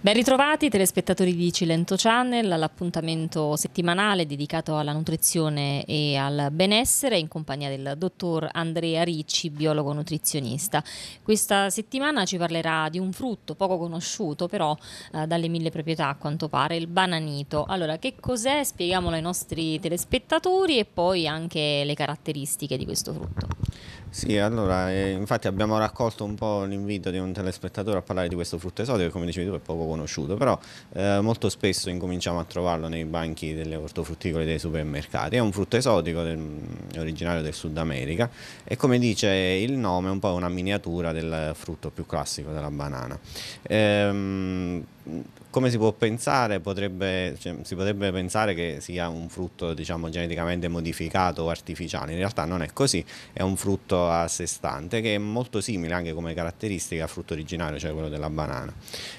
Ben ritrovati telespettatori di Cilento Channel all'appuntamento settimanale dedicato alla nutrizione e al benessere in compagnia del dottor Andrea Ricci, biologo nutrizionista. Questa settimana ci parlerà di un frutto poco conosciuto però eh, dalle mille proprietà a quanto pare, il bananito. Allora che cos'è? Spieghiamolo ai nostri telespettatori e poi anche le caratteristiche di questo frutto. Sì, allora, eh, infatti abbiamo raccolto un po' l'invito di un telespettatore a parlare di questo frutto esotico che come dicevi tu è poco conosciuto, però eh, molto spesso incominciamo a trovarlo nei banchi delle ortofrutticole dei supermercati. È un frutto esotico del, mm, originario del Sud America e come dice il nome è un po' una miniatura del frutto più classico della banana. Ehm, come si può pensare, potrebbe, cioè, si potrebbe pensare che sia un frutto diciamo, geneticamente modificato o artificiale, in realtà non è così, è un frutto a sé stante che è molto simile anche come caratteristica al frutto originario, cioè quello della banana.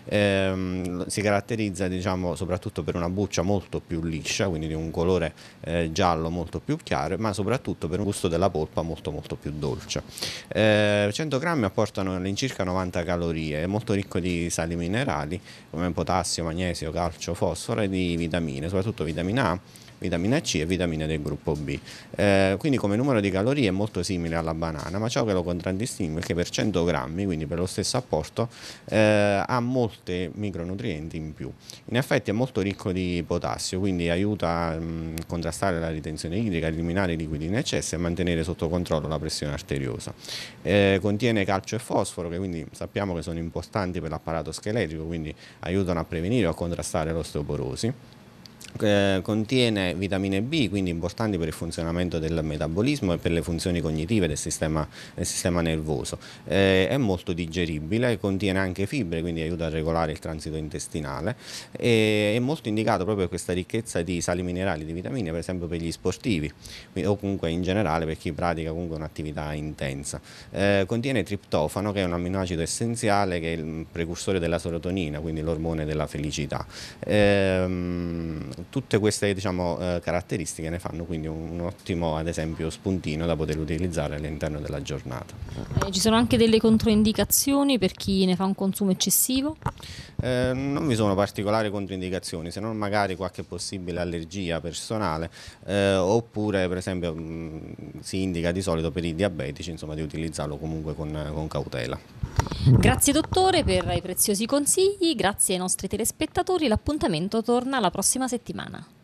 Ehm, si caratterizza diciamo, soprattutto per una buccia molto più liscia, quindi di un colore eh, giallo molto più chiaro, ma soprattutto per un gusto della polpa molto molto più dolce. Ehm, 100 grammi apportano all'incirca 90 calorie, è molto ricco di sali minerali, come potassio, magnesio, calcio, fosforo e di vitamine, soprattutto vitamina A vitamina C e vitamine del gruppo B. Eh, quindi come numero di calorie è molto simile alla banana, ma ciò che lo contraddistingue è che per 100 grammi, quindi per lo stesso apporto, eh, ha molti micronutrienti in più. In effetti è molto ricco di potassio, quindi aiuta mh, a contrastare la ritenzione idrica, a eliminare i liquidi in eccesso e a mantenere sotto controllo la pressione arteriosa. Eh, contiene calcio e fosforo, che quindi sappiamo che sono importanti per l'apparato scheletrico, quindi aiutano a prevenire o a contrastare l'osteoporosi eh, contiene vitamine B, quindi importanti per il funzionamento del metabolismo e per le funzioni cognitive del sistema, del sistema nervoso. Eh, è molto digeribile, contiene anche fibre, quindi aiuta a regolare il transito intestinale. E è molto indicato proprio questa ricchezza di sali minerali, di vitamine, per esempio per gli sportivi o comunque in generale per chi pratica comunque un'attività intensa. Eh, contiene triptofano, che è un amminoacido essenziale, che è il precursore della serotonina, quindi l'ormone della felicità. Eh, tutte queste diciamo, eh, caratteristiche ne fanno quindi un, un ottimo ad esempio spuntino da poter utilizzare all'interno della giornata. Eh, ci sono anche delle controindicazioni per chi ne fa un consumo eccessivo? Eh, non vi sono particolari controindicazioni se non magari qualche possibile allergia personale eh, oppure per esempio mh, mm, si indica di solito per i diabetici insomma, di utilizzarlo comunque con, con cautela. Grazie dottore per i preziosi consigli, grazie ai nostri telespettatori, l'appuntamento torna la prossima settimana.